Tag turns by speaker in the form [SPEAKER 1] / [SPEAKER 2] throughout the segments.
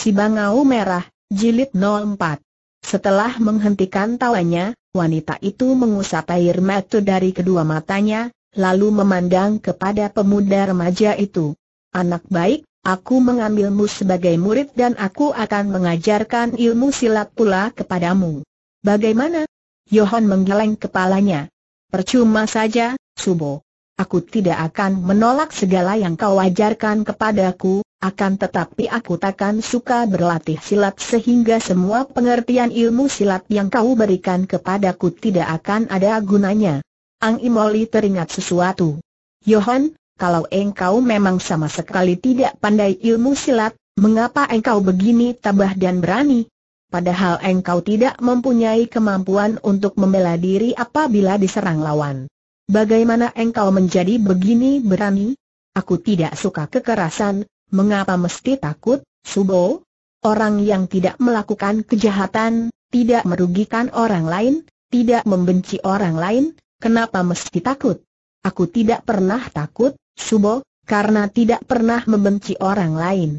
[SPEAKER 1] Si Bangau Merah, Jilid 04 Setelah menghentikan tawanya, wanita itu mengusap air mata dari kedua matanya, lalu memandang kepada pemuda remaja itu. Anak baik, aku mengambilmu sebagai murid dan aku akan mengajarkan ilmu silat pula kepadamu. Bagaimana? Yohan menggeleng kepalanya. Percuma saja, Subo. Aku tidak akan menolak segala yang kau ajarkan kepadaku, akan tetapi aku takkan suka berlatih silat sehingga semua pengertian ilmu silat yang kau berikan kepadaku tidak akan ada gunanya. Ang Imoli teringat sesuatu. Yohan, kalau engkau memang sama sekali tidak pandai ilmu silat, mengapa engkau begini tabah dan berani? Padahal engkau tidak mempunyai kemampuan untuk membela diri apabila diserang lawan. Bagaimana engkau menjadi begini berani? Aku tidak suka kekerasan, Mengapa mesti takut, Subo? Orang yang tidak melakukan kejahatan, tidak merugikan orang lain, tidak membenci orang lain, kenapa mesti takut? Aku tidak pernah takut, Subo, karena tidak pernah membenci orang lain.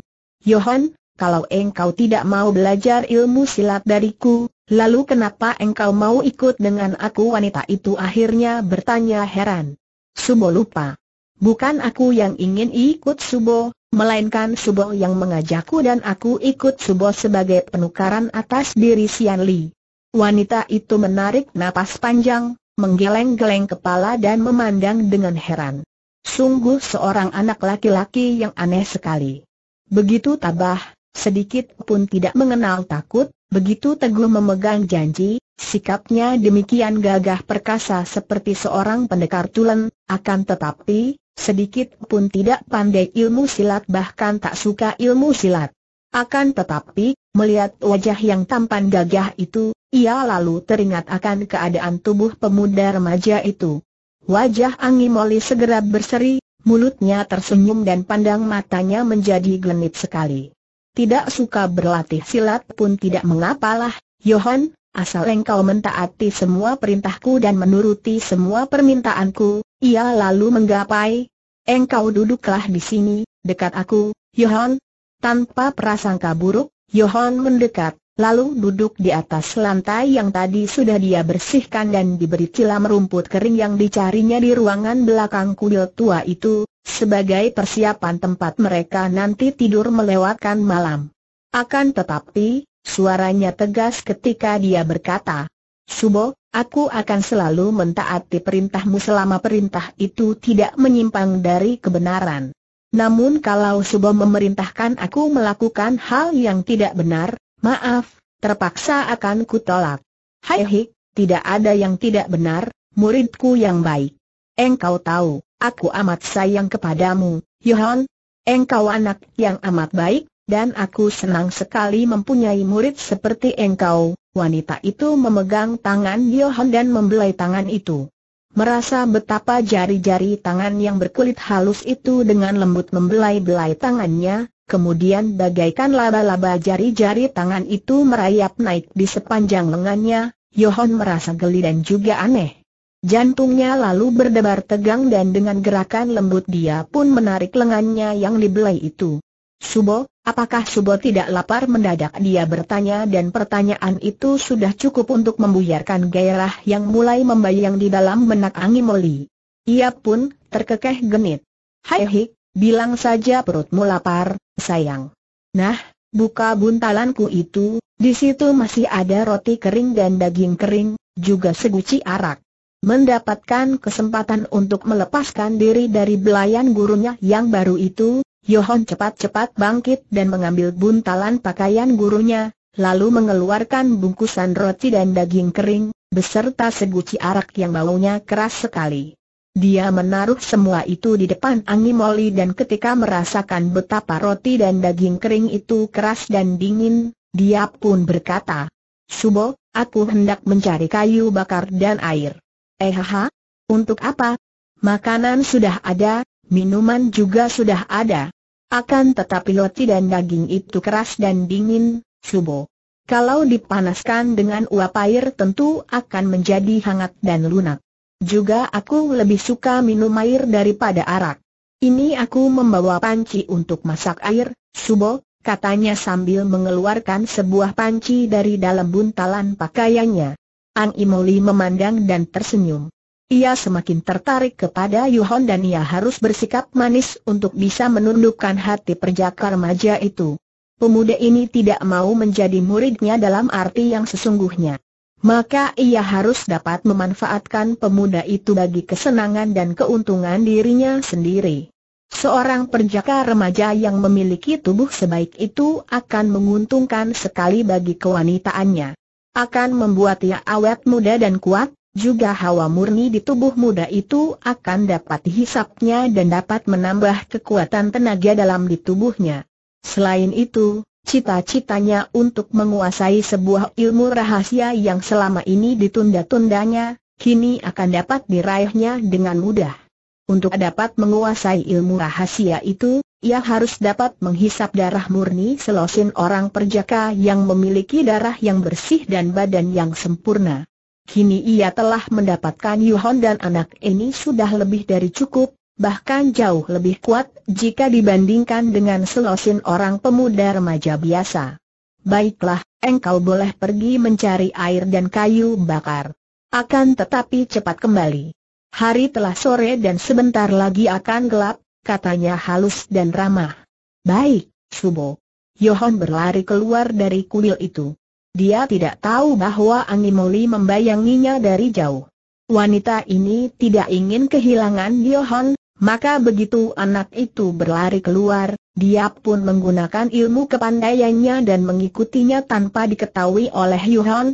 [SPEAKER 1] Yohan, kalau engkau tidak mau belajar ilmu silat dariku, lalu kenapa engkau mau ikut dengan aku wanita itu akhirnya bertanya heran. Subo lupa. Bukan aku yang ingin ikut Subo, melainkan Subo yang mengajakku dan aku ikut Subo sebagai penukaran atas diri Sian Li. Wanita itu menarik napas panjang, menggeleng-geleng kepala dan memandang dengan heran. Sungguh seorang anak laki-laki yang aneh sekali. Begitu tabah, sedikit pun tidak mengenal takut, begitu teguh memegang janji, sikapnya demikian gagah perkasa seperti seorang pendekar tulen, akan tetapi, Sedikit pun tidak pandai ilmu silat bahkan tak suka ilmu silat. Akan tetapi, melihat wajah yang tampan gagah itu, ia lalu teringat akan keadaan tubuh pemuda remaja itu. Wajah Angi Moli segera berseri, mulutnya tersenyum dan pandang matanya menjadi genit sekali. Tidak suka berlatih silat pun tidak mengapalah, Yohan, asal engkau mentaati semua perintahku dan menuruti semua permintaanku, ia lalu menggapai, engkau duduklah di sini, dekat aku, Yohan. Tanpa prasangka buruk, Yohan mendekat, lalu duduk di atas lantai yang tadi sudah dia bersihkan dan diberi cilam rumput kering yang dicarinya di ruangan belakang kuil tua itu, sebagai persiapan tempat mereka nanti tidur melewatkan malam. Akan tetapi, suaranya tegas ketika dia berkata, Subo, Aku akan selalu mentaati perintahmu selama perintah itu tidak menyimpang dari kebenaran. Namun kalau Subo memerintahkan aku melakukan hal yang tidak benar, maaf, terpaksa akan kutolak. Hai hik, tidak ada yang tidak benar, muridku yang baik. Engkau tahu, aku amat sayang kepadamu, Yohan. Engkau anak yang amat baik, dan aku senang sekali mempunyai murid seperti engkau. Wanita itu memegang tangan Johan dan membelai tangan itu. Merasa betapa jari-jari tangan yang berkulit halus itu dengan lembut membelai-belai tangannya, kemudian bagaikan laba-laba jari-jari tangan itu merayap naik di sepanjang lengannya, Johan merasa geli dan juga aneh. Jantungnya lalu berdebar tegang dan dengan gerakan lembut dia pun menarik lengannya yang dibelai itu. Subo, Apakah Subo tidak lapar mendadak dia bertanya dan pertanyaan itu sudah cukup untuk membuyarkan gairah yang mulai membayang di dalam benak Angimoli. Ia pun terkekeh genit. Hai hik, bilang saja perutmu lapar, sayang. Nah, buka buntalanku itu, di situ masih ada roti kering dan daging kering, juga seguci arak. Mendapatkan kesempatan untuk melepaskan diri dari belayan gurunya yang baru itu, Yohon cepat-cepat bangkit dan mengambil buntalan pakaian gurunya, lalu mengeluarkan bungkusan roti dan daging kering, beserta seguci arak yang baunya keras sekali. Dia menaruh semua itu di depan Angi Moli dan ketika merasakan betapa roti dan daging kering itu keras dan dingin, dia pun berkata, Subo, aku hendak mencari kayu bakar dan air. Eh ha, untuk apa? Makanan sudah ada, minuman juga sudah ada. Akan tetapi roti dan daging itu keras dan dingin, Subo. Kalau dipanaskan dengan uap air tentu akan menjadi hangat dan lunak. Juga aku lebih suka minum air daripada arak. Ini aku membawa panci untuk masak air, Subo, katanya sambil mengeluarkan sebuah panci dari dalam buntalan pakaiannya. Ang Imoli memandang dan tersenyum. Ia semakin tertarik kepada Yuhon dan ia harus bersikap manis untuk bisa menundukkan hati perjaka remaja itu. Pemuda ini tidak mau menjadi muridnya dalam arti yang sesungguhnya. Maka ia harus dapat memanfaatkan pemuda itu bagi kesenangan dan keuntungan dirinya sendiri. Seorang perjaka remaja yang memiliki tubuh sebaik itu akan menguntungkan sekali bagi kewanitaannya. Akan membuat ia awet muda dan kuat, juga hawa murni di tubuh muda itu akan dapat dihisapnya dan dapat menambah kekuatan tenaga dalam di tubuhnya. Selain itu, cita-citanya untuk menguasai sebuah ilmu rahasia yang selama ini ditunda-tundanya, kini akan dapat diraihnya dengan mudah. Untuk dapat menguasai ilmu rahasia itu, ia harus dapat menghisap darah murni selosin orang perjaka yang memiliki darah yang bersih dan badan yang sempurna. Kini ia telah mendapatkan Yuhon dan anak ini sudah lebih dari cukup, bahkan jauh lebih kuat jika dibandingkan dengan selosin orang pemuda remaja biasa. Baiklah, engkau boleh pergi mencari air dan kayu bakar. Akan tetapi cepat kembali. Hari telah sore dan sebentar lagi akan gelap, katanya halus dan ramah. Baik, Subo. Yohon berlari keluar dari kuil itu. Dia tidak tahu bahwa Angimoli membayanginya dari jauh. Wanita ini tidak ingin kehilangan Johan, maka begitu anak itu berlari keluar, dia pun menggunakan ilmu kepandaiannya dan mengikutinya tanpa diketahui oleh Johan.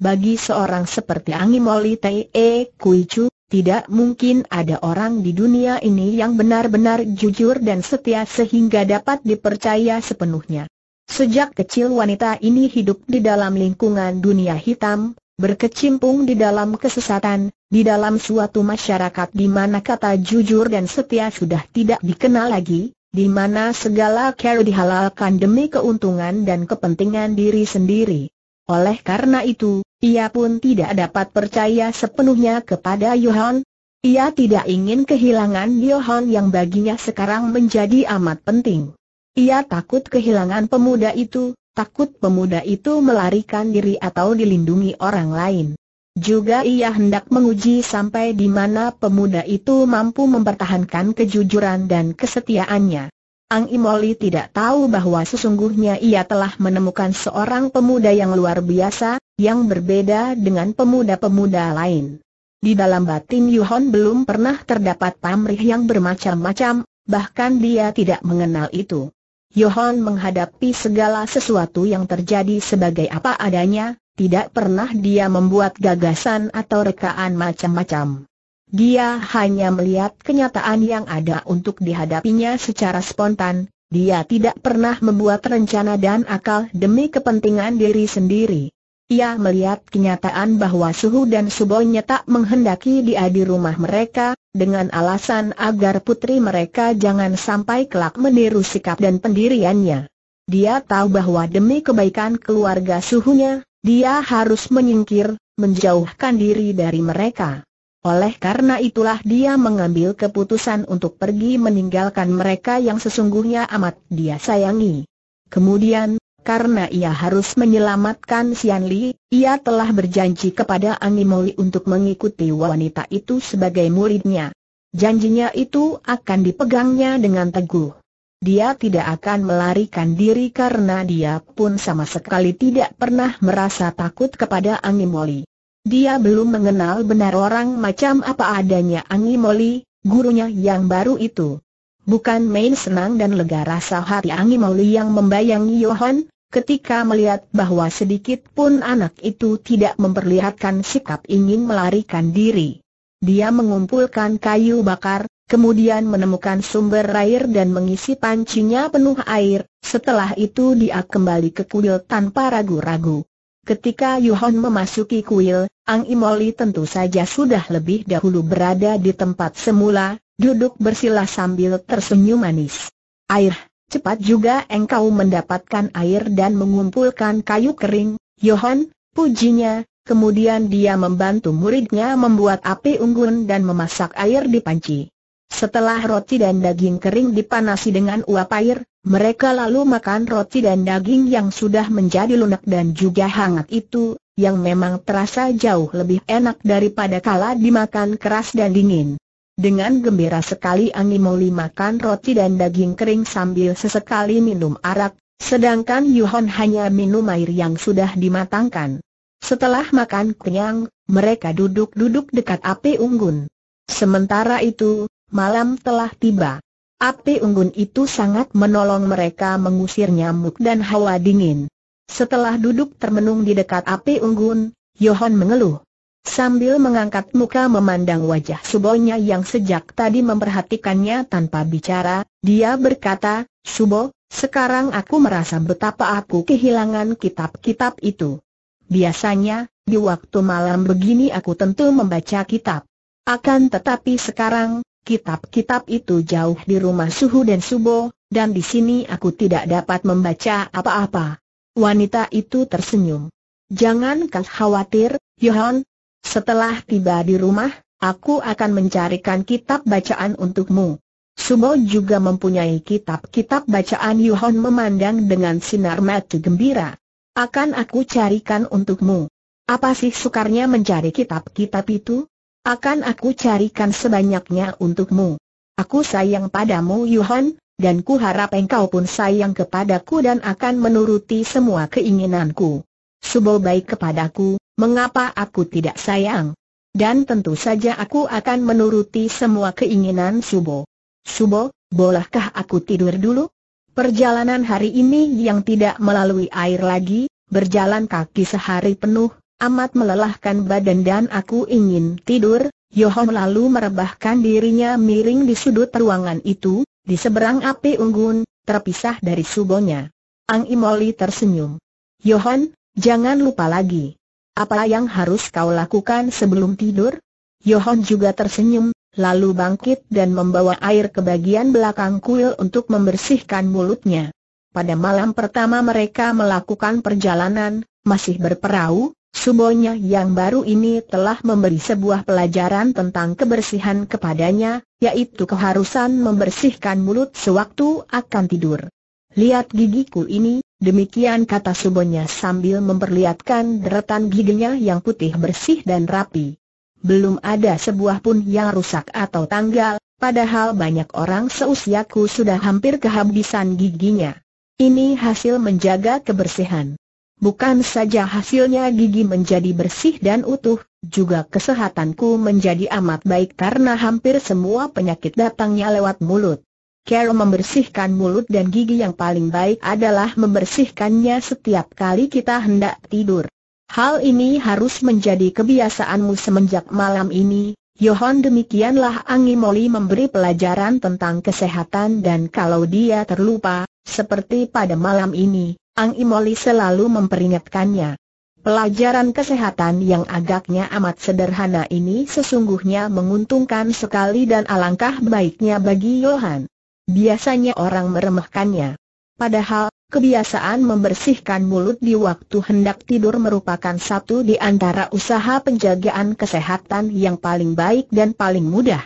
[SPEAKER 1] Bagi seorang seperti Animoli T.E. Kuichu, tidak mungkin ada orang di dunia ini yang benar-benar jujur dan setia sehingga dapat dipercaya sepenuhnya. Sejak kecil wanita ini hidup di dalam lingkungan dunia hitam, berkecimpung di dalam kesesatan, di dalam suatu masyarakat di mana kata jujur dan setia sudah tidak dikenal lagi, di mana segala cara dihalalkan demi keuntungan dan kepentingan diri sendiri. Oleh karena itu, ia pun tidak dapat percaya sepenuhnya kepada Yohan. Ia tidak ingin kehilangan Yohan yang baginya sekarang menjadi amat penting. Ia takut kehilangan pemuda itu, takut pemuda itu melarikan diri atau dilindungi orang lain. Juga ia hendak menguji sampai di mana pemuda itu mampu mempertahankan kejujuran dan kesetiaannya. Ang Imoli tidak tahu bahwa sesungguhnya ia telah menemukan seorang pemuda yang luar biasa, yang berbeda dengan pemuda-pemuda lain. Di dalam batin Yuhon belum pernah terdapat pamrih yang bermacam-macam, bahkan dia tidak mengenal itu. Yohan menghadapi segala sesuatu yang terjadi sebagai apa adanya, tidak pernah dia membuat gagasan atau rekaan macam-macam. Dia hanya melihat kenyataan yang ada untuk dihadapinya secara spontan, dia tidak pernah membuat rencana dan akal demi kepentingan diri sendiri. Ia melihat kenyataan bahwa Suhu dan Subonya tak menghendaki dia di rumah mereka, dengan alasan agar putri mereka jangan sampai kelak meniru sikap dan pendiriannya. Dia tahu bahwa demi kebaikan keluarga Suhunya, dia harus menyingkir, menjauhkan diri dari mereka. Oleh karena itulah dia mengambil keputusan untuk pergi meninggalkan mereka yang sesungguhnya amat dia sayangi. Kemudian, karena ia harus menyelamatkan Sian Li, ia telah berjanji kepada Angimoli untuk mengikuti wanita itu sebagai muridnya. Janjinya itu akan dipegangnya dengan teguh. Dia tidak akan melarikan diri karena dia pun sama sekali tidak pernah merasa takut kepada Angimoli. Dia belum mengenal benar orang macam apa adanya Angimoli, gurunya yang baru itu. Bukan main senang dan lega rasa hati Angi Mauli yang membayangi Yohan, ketika melihat bahwa sedikit pun anak itu tidak memperlihatkan sikap ingin melarikan diri. Dia mengumpulkan kayu bakar, kemudian menemukan sumber air dan mengisi pancinya penuh air, setelah itu dia kembali ke kuil tanpa ragu-ragu. Ketika Yuhon memasuki kuil, Ang Imoli tentu saja sudah lebih dahulu berada di tempat semula, duduk bersila sambil tersenyum manis. Air, cepat juga engkau mendapatkan air dan mengumpulkan kayu kering, Yohan, pujinya, kemudian dia membantu muridnya membuat api unggun dan memasak air di panci. Setelah roti dan daging kering dipanasi dengan uap air, mereka lalu makan roti dan daging yang sudah menjadi lunak dan juga hangat itu, yang memang terasa jauh lebih enak daripada kala dimakan keras dan dingin. Dengan gembira sekali Angimo makan roti dan daging kering sambil sesekali minum arak, sedangkan Yuhon hanya minum air yang sudah dimatangkan. Setelah makan kenyang, mereka duduk-duduk dekat api unggun. Sementara itu, malam telah tiba. Api unggun itu sangat menolong mereka mengusir nyamuk dan hawa dingin. Setelah duduk termenung di dekat api unggun, Yohan mengeluh. Sambil mengangkat muka memandang wajah Subonya yang sejak tadi memperhatikannya tanpa bicara, dia berkata, Subo, sekarang aku merasa betapa aku kehilangan kitab-kitab itu. Biasanya, di waktu malam begini aku tentu membaca kitab. Akan tetapi sekarang, kitab-kitab itu jauh di rumah Suhu dan Subo, dan di sini aku tidak dapat membaca apa-apa. Wanita itu tersenyum. Jangan kau khawatir, Yohan. Setelah tiba di rumah, aku akan mencarikan kitab bacaan untukmu. Sumo juga mempunyai kitab-kitab bacaan Yuhon memandang dengan sinar mata gembira. Akan aku carikan untukmu. Apa sih sukarnya mencari kitab-kitab itu? Akan aku carikan sebanyaknya untukmu. Aku sayang padamu Yuhon, dan ku harap engkau pun sayang kepadaku dan akan menuruti semua keinginanku. Subo baik kepadaku, mengapa aku tidak sayang? Dan tentu saja aku akan menuruti semua keinginan Subo. Subo, bolehkah aku tidur dulu? Perjalanan hari ini yang tidak melalui air lagi, berjalan kaki sehari penuh, amat melelahkan badan dan aku ingin tidur, Yohon lalu merebahkan dirinya miring di sudut ruangan itu, di seberang api unggun, terpisah dari subonya. Ang Imoli tersenyum. Yohon, Jangan lupa lagi. Apa yang harus kau lakukan sebelum tidur? Yohon juga tersenyum, lalu bangkit dan membawa air ke bagian belakang kuil untuk membersihkan mulutnya. Pada malam pertama mereka melakukan perjalanan, masih berperahu, Subonya yang baru ini telah memberi sebuah pelajaran tentang kebersihan kepadanya, yaitu keharusan membersihkan mulut sewaktu akan tidur. Lihat gigiku ini, demikian kata Subonya sambil memperlihatkan deretan giginya yang putih bersih dan rapi. Belum ada sebuah pun yang rusak atau tanggal, padahal banyak orang seusiaku sudah hampir kehabisan giginya. Ini hasil menjaga kebersihan. Bukan saja hasilnya gigi menjadi bersih dan utuh, juga kesehatanku menjadi amat baik karena hampir semua penyakit datangnya lewat mulut. Cara membersihkan mulut dan gigi yang paling baik adalah membersihkannya setiap kali kita hendak tidur. Hal ini harus menjadi kebiasaanmu semenjak malam ini. Yohan demikianlah Angi Moli memberi pelajaran tentang kesehatan dan kalau dia terlupa, seperti pada malam ini, Angi Moli selalu memperingatkannya. Pelajaran kesehatan yang agaknya amat sederhana ini sesungguhnya menguntungkan sekali dan alangkah baiknya bagi Yohan biasanya orang meremehkannya. Padahal, kebiasaan membersihkan mulut di waktu hendak tidur merupakan satu di antara usaha penjagaan kesehatan yang paling baik dan paling mudah.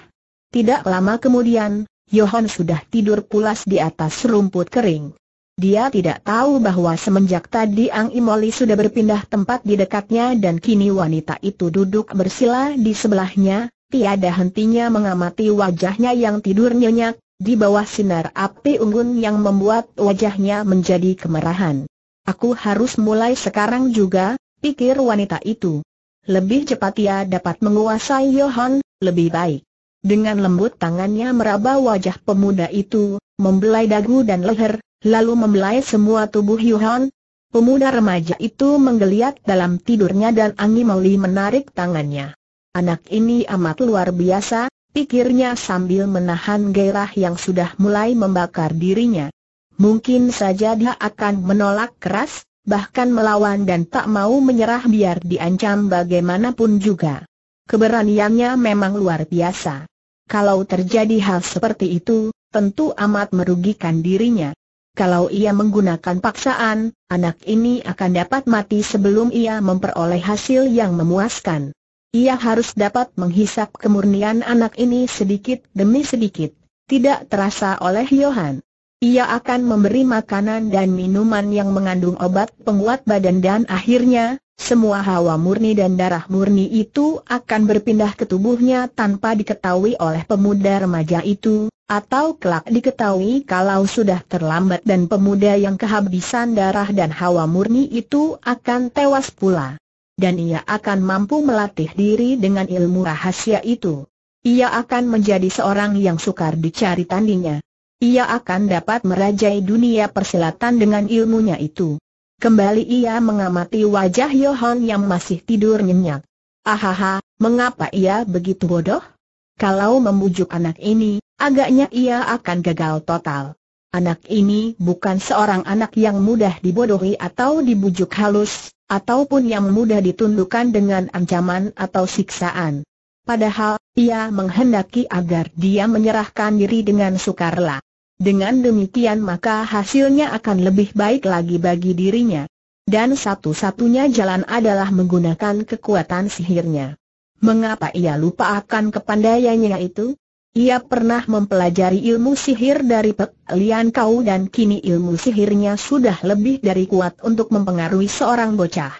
[SPEAKER 1] Tidak lama kemudian, Johan sudah tidur pulas di atas rumput kering. Dia tidak tahu bahwa semenjak tadi Ang Imoli sudah berpindah tempat di dekatnya dan kini wanita itu duduk bersila di sebelahnya, tiada hentinya mengamati wajahnya yang tidur nyenyak, di bawah sinar api unggun yang membuat wajahnya menjadi kemerahan. Aku harus mulai sekarang juga, pikir wanita itu. Lebih cepat ia dapat menguasai Johan, lebih baik. Dengan lembut tangannya meraba wajah pemuda itu, membelai dagu dan leher, lalu membelai semua tubuh Johan. Pemuda remaja itu menggeliat dalam tidurnya dan Meli menarik tangannya. Anak ini amat luar biasa, pikirnya sambil menahan gairah yang sudah mulai membakar dirinya. Mungkin saja dia akan menolak keras, bahkan melawan dan tak mau menyerah biar diancam bagaimanapun juga. Keberaniannya memang luar biasa. Kalau terjadi hal seperti itu, tentu amat merugikan dirinya. Kalau ia menggunakan paksaan, anak ini akan dapat mati sebelum ia memperoleh hasil yang memuaskan. Ia harus dapat menghisap kemurnian anak ini sedikit demi sedikit. Tidak terasa oleh Johan. Ia akan memberi makanan dan minuman yang mengandung obat penguat badan dan akhirnya, semua hawa murni dan darah murni itu akan berpindah ke tubuhnya tanpa diketahui oleh pemuda remaja itu, atau kelak diketahui kalau sudah terlambat dan pemuda yang kehabisan darah dan hawa murni itu akan tewas pula dan ia akan mampu melatih diri dengan ilmu rahasia itu. Ia akan menjadi seorang yang sukar dicari tandingnya. Ia akan dapat merajai dunia persilatan dengan ilmunya itu. Kembali ia mengamati wajah Yohan yang masih tidur nyenyak. Ahaha, mengapa ia begitu bodoh? Kalau membujuk anak ini, agaknya ia akan gagal total. Anak ini bukan seorang anak yang mudah dibodohi atau dibujuk halus, ataupun yang mudah ditundukkan dengan ancaman atau siksaan. Padahal, ia menghendaki agar dia menyerahkan diri dengan sukarela. Dengan demikian maka hasilnya akan lebih baik lagi bagi dirinya. Dan satu-satunya jalan adalah menggunakan kekuatan sihirnya. Mengapa ia lupa akan kepandaiannya itu? Ia pernah mempelajari ilmu sihir dari Pek Lian Kau dan kini ilmu sihirnya sudah lebih dari kuat untuk mempengaruhi seorang bocah.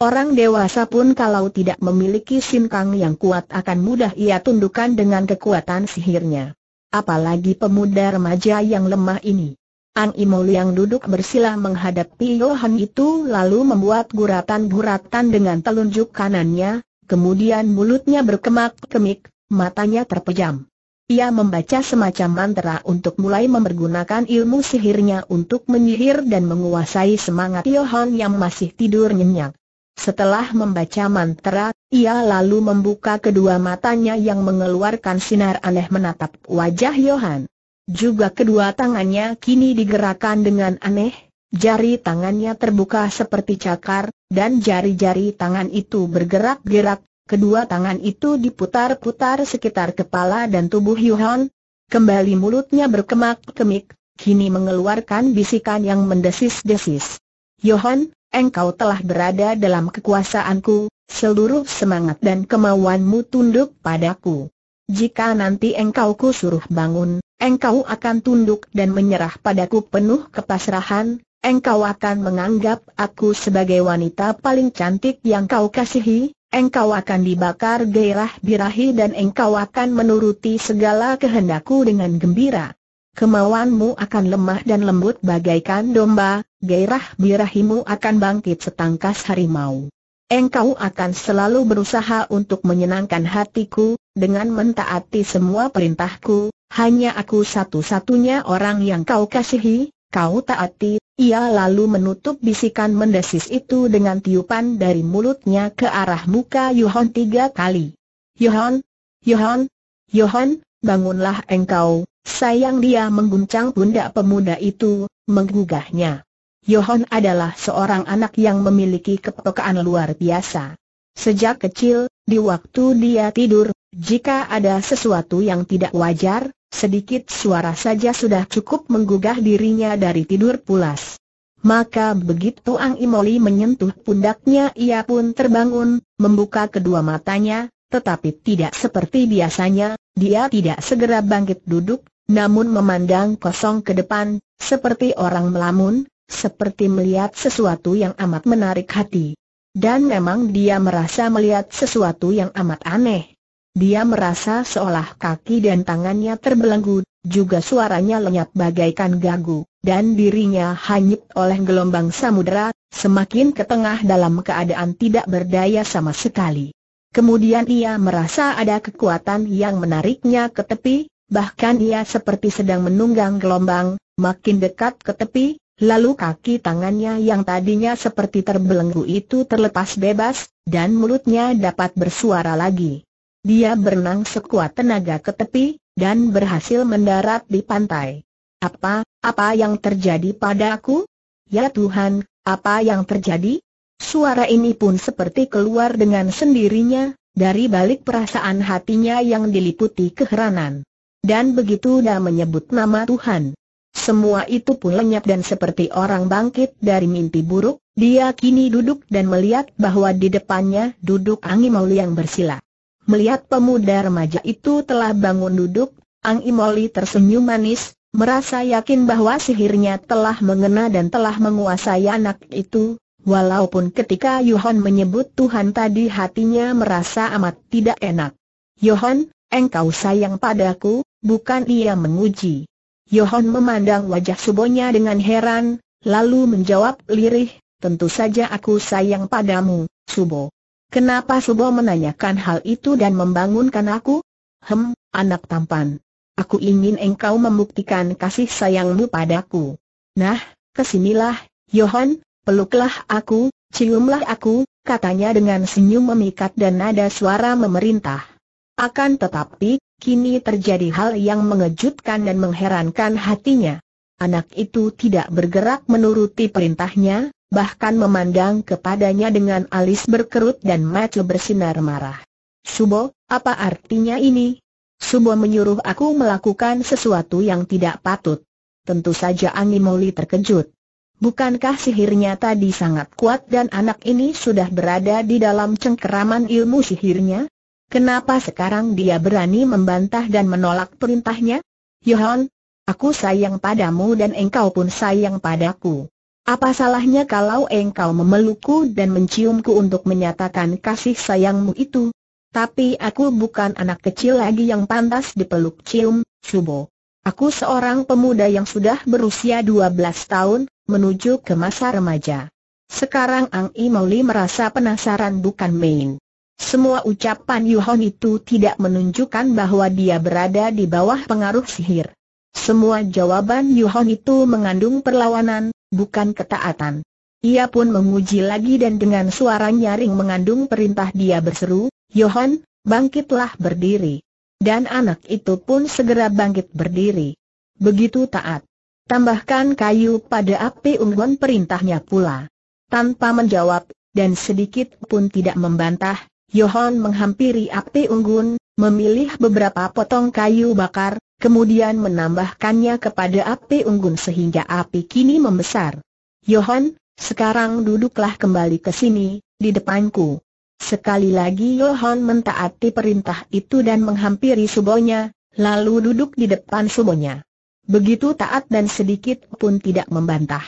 [SPEAKER 1] Orang dewasa pun kalau tidak memiliki sinkang yang kuat akan mudah ia tundukkan dengan kekuatan sihirnya. Apalagi pemuda remaja yang lemah ini. Ang Imol yang duduk bersila menghadapi Yohan itu lalu membuat guratan-guratan dengan telunjuk kanannya, kemudian mulutnya berkemak-kemik, matanya terpejam. Ia membaca semacam mantra untuk mulai mempergunakan ilmu sihirnya untuk menyihir dan menguasai semangat Yohan yang masih tidur nyenyak. Setelah membaca mantra, ia lalu membuka kedua matanya yang mengeluarkan sinar aneh menatap wajah Yohan. Juga kedua tangannya kini digerakkan dengan aneh, jari tangannya terbuka seperti cakar, dan jari-jari tangan itu bergerak-gerak, Kedua tangan itu diputar-putar sekitar kepala dan tubuh Yuhan. Kembali mulutnya berkemak-kemik, kini mengeluarkan bisikan yang mendesis-desis. Yohan, engkau telah berada dalam kekuasaanku, seluruh semangat dan kemauanmu tunduk padaku. Jika nanti engkau ku suruh bangun, engkau akan tunduk dan menyerah padaku penuh kepasrahan, engkau akan menganggap aku sebagai wanita paling cantik yang kau kasihi, engkau akan dibakar gairah birahi dan engkau akan menuruti segala kehendakku dengan gembira. Kemauanmu akan lemah dan lembut bagaikan domba, gairah birahimu akan bangkit setangkas harimau. Engkau akan selalu berusaha untuk menyenangkan hatiku, dengan mentaati semua perintahku, hanya aku satu-satunya orang yang kau kasihi, kau taati, ia lalu menutup bisikan mendesis itu dengan tiupan dari mulutnya ke arah muka Yohan tiga kali. Yohan, Yohan, Yohan, bangunlah engkau, sayang dia mengguncang bunda pemuda itu, menggugahnya. Yohan adalah seorang anak yang memiliki kepekaan luar biasa. Sejak kecil, di waktu dia tidur, jika ada sesuatu yang tidak wajar, Sedikit suara saja sudah cukup menggugah dirinya dari tidur pulas. Maka begitu Ang Imoli menyentuh pundaknya ia pun terbangun, membuka kedua matanya, tetapi tidak seperti biasanya, dia tidak segera bangkit duduk, namun memandang kosong ke depan, seperti orang melamun, seperti melihat sesuatu yang amat menarik hati. Dan memang dia merasa melihat sesuatu yang amat aneh. Dia merasa seolah kaki dan tangannya terbelenggu, juga suaranya lenyap bagaikan gagu, dan dirinya hanyut oleh gelombang samudera, semakin ke tengah dalam keadaan tidak berdaya sama sekali. Kemudian ia merasa ada kekuatan yang menariknya ke tepi, bahkan ia seperti sedang menunggang gelombang, makin dekat ke tepi, lalu kaki tangannya yang tadinya seperti terbelenggu itu terlepas bebas, dan mulutnya dapat bersuara lagi. Dia berenang sekuat tenaga ke tepi, dan berhasil mendarat di pantai. Apa, apa yang terjadi pada aku? Ya Tuhan, apa yang terjadi? Suara ini pun seperti keluar dengan sendirinya, dari balik perasaan hatinya yang diliputi keheranan. Dan begitu dia menyebut nama Tuhan. Semua itu pun lenyap dan seperti orang bangkit dari mimpi buruk, dia kini duduk dan melihat bahwa di depannya duduk Angimau yang bersila. Melihat pemuda remaja itu telah bangun duduk, Ang Imoli tersenyum manis, merasa yakin bahwa sihirnya telah mengena dan telah menguasai anak itu, walaupun ketika Yohan menyebut Tuhan tadi hatinya merasa amat tidak enak. Yohan, engkau sayang padaku, bukan ia menguji. Yohan memandang wajah subonya dengan heran, lalu menjawab lirih, tentu saja aku sayang padamu, subo. Kenapa Subo menanyakan hal itu dan membangunkan aku? Hem, anak tampan. Aku ingin engkau membuktikan kasih sayangmu padaku. Nah, kesinilah, Yohan, peluklah aku, ciumlah aku, katanya dengan senyum memikat dan nada suara memerintah. Akan tetapi, kini terjadi hal yang mengejutkan dan mengherankan hatinya. Anak itu tidak bergerak menuruti perintahnya, bahkan memandang kepadanya dengan alis berkerut dan mata bersinar marah. Subo, apa artinya ini? Subo menyuruh aku melakukan sesuatu yang tidak patut. Tentu saja Angimoli terkejut. Bukankah sihirnya tadi sangat kuat dan anak ini sudah berada di dalam cengkeraman ilmu sihirnya? Kenapa sekarang dia berani membantah dan menolak perintahnya? Yohan, aku sayang padamu dan engkau pun sayang padaku. Apa salahnya kalau engkau memelukku dan menciumku untuk menyatakan kasih sayangmu itu? Tapi aku bukan anak kecil lagi yang pantas dipeluk cium, Subo. Aku seorang pemuda yang sudah berusia 12 tahun, menuju ke masa remaja. Sekarang Ang I merasa penasaran bukan main. Semua ucapan Yuhon itu tidak menunjukkan bahwa dia berada di bawah pengaruh sihir. Semua jawaban Yuhon itu mengandung perlawanan, bukan ketaatan. Ia pun menguji lagi dan dengan suara nyaring mengandung perintah dia berseru, Yohan, bangkitlah berdiri. Dan anak itu pun segera bangkit berdiri. Begitu taat. Tambahkan kayu pada api unggun perintahnya pula. Tanpa menjawab, dan sedikit pun tidak membantah, Yohan menghampiri api unggun, memilih beberapa potong kayu bakar, kemudian menambahkannya kepada api unggun sehingga api kini membesar. Yohan, sekarang duduklah kembali ke sini, di depanku. Sekali lagi Yohan mentaati perintah itu dan menghampiri subonya, lalu duduk di depan subonya. Begitu taat dan sedikit pun tidak membantah.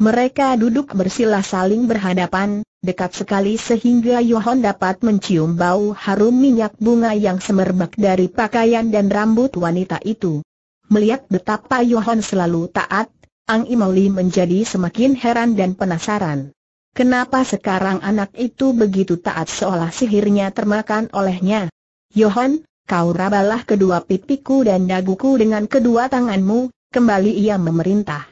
[SPEAKER 1] Mereka duduk bersila saling berhadapan, dekat sekali sehingga Yohon dapat mencium bau harum minyak bunga yang semerbak dari pakaian dan rambut wanita itu. Melihat betapa Yohon selalu taat, Ang Imoli menjadi semakin heran dan penasaran. Kenapa sekarang anak itu begitu taat seolah sihirnya termakan olehnya? Yohon, kau rabalah kedua pipiku dan daguku dengan kedua tanganmu, kembali ia memerintah.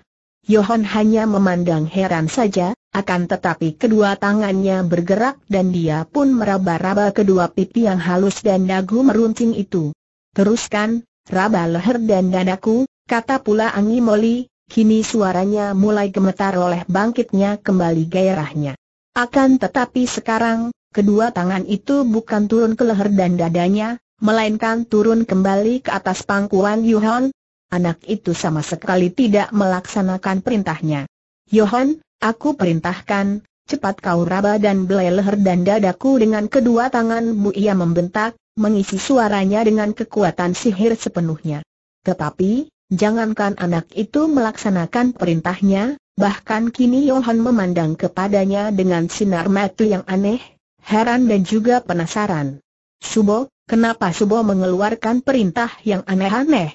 [SPEAKER 1] Yohon hanya memandang heran saja, akan tetapi kedua tangannya bergerak dan dia pun meraba-raba kedua pipi yang halus dan dagu meruncing itu. Teruskan, raba leher dan dadaku, kata pula Angi Moli, kini suaranya mulai gemetar oleh bangkitnya kembali gairahnya. Akan tetapi sekarang, kedua tangan itu bukan turun ke leher dan dadanya, melainkan turun kembali ke atas pangkuan Yuhon. Anak itu sama sekali tidak melaksanakan perintahnya. Yohan, Aku perintahkan, cepat kau raba dan belai leher dan dadaku dengan kedua tanganmu ia membentak, mengisi suaranya dengan kekuatan sihir sepenuhnya. Tetapi, jangankan anak itu melaksanakan perintahnya, bahkan kini Yohan memandang kepadanya dengan sinar mata yang aneh, heran dan juga penasaran. Subo, kenapa Subo mengeluarkan perintah yang aneh-aneh?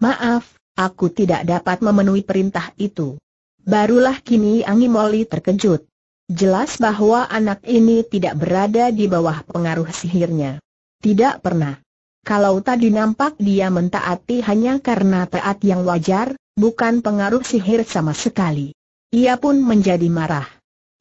[SPEAKER 1] Maaf, aku tidak dapat memenuhi perintah itu. Barulah kini Moli terkejut. Jelas bahwa anak ini tidak berada di bawah pengaruh sihirnya. Tidak pernah. Kalau tadi nampak dia mentaati hanya karena taat yang wajar, bukan pengaruh sihir sama sekali. Ia pun menjadi marah.